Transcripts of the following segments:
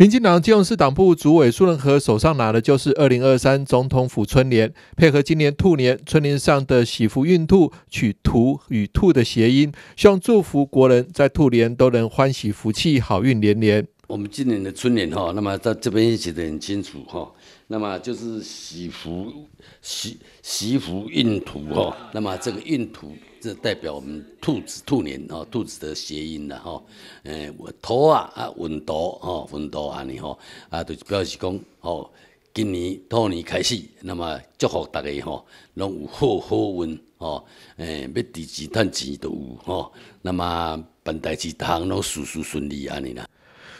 民进党金融市党部主委苏仁和手上拿的就是二零二三总统府春联，配合今年兔年，春联上的“喜福运兔”取“兔”与“兔”的谐音，希望祝福国人在兔年都能欢喜、福气、好运连连。我们今年的春联哈，那么在这边写得很清楚哈。那么就是“喜福喜喜福运图哈。那么这个“运图这代表我们兔子兔年哦，兔子的谐音的哈。哎，我头啊啊稳到啊稳到安尼哈，啊就表示讲哦，今年兔年开始，那么祝福大家哈，拢有好好运哦。诶，要几钱赚钱都有哈。那么办代志，大行拢事事顺利安尼啦。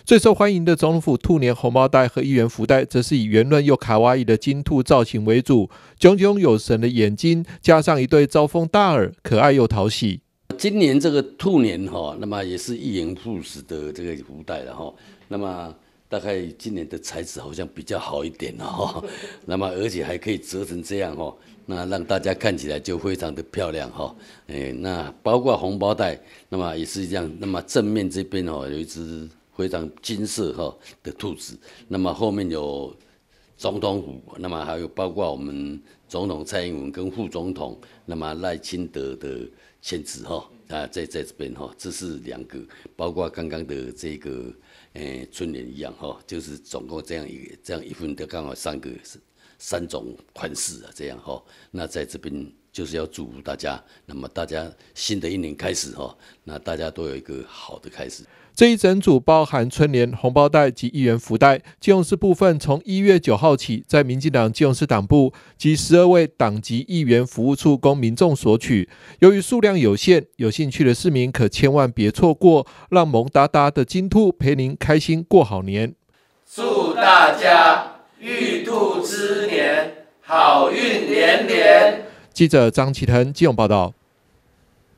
最受欢迎的总统府兔年红包袋和一元福袋，则是以圆润又卡哇伊的金兔造型为主，炯炯有神的眼睛加上一对招风大耳，可爱又讨喜。今年这个兔年哈，那么也是一元复始的这个福袋了哈。那么大概今年的材质好像比较好一点哦。那么而且还可以折成这样哦，那让大家看起来就非常的漂亮哈。哎，那包括红包袋，那么也是一样。那么正面这边哦，有一只。非常金色哈的兔子，那么后面有总统府，那么还有包括我们总统蔡英文跟副总统，那么赖清德的签字哈啊，在在这边哈，这是两个，包括刚刚的这个诶，春联一样哈，就是总共这样一这样一份的，刚好三个三种款式啊，这样哈，那在这边。就是要祝福大家，那么大家新的一年开始哈，那大家都有一个好的开始。这一整组包含春联、红包袋及一元福袋，金融师部分从一月九号起，在民进党金融市党部及十二位党籍议员服务处供民众索取。由于数量有限，有兴趣的市民可千万别错过，让萌哒哒的金兔陪您开心过好年。祝大家玉兔之年好运连。记者张启腾、金勇报道。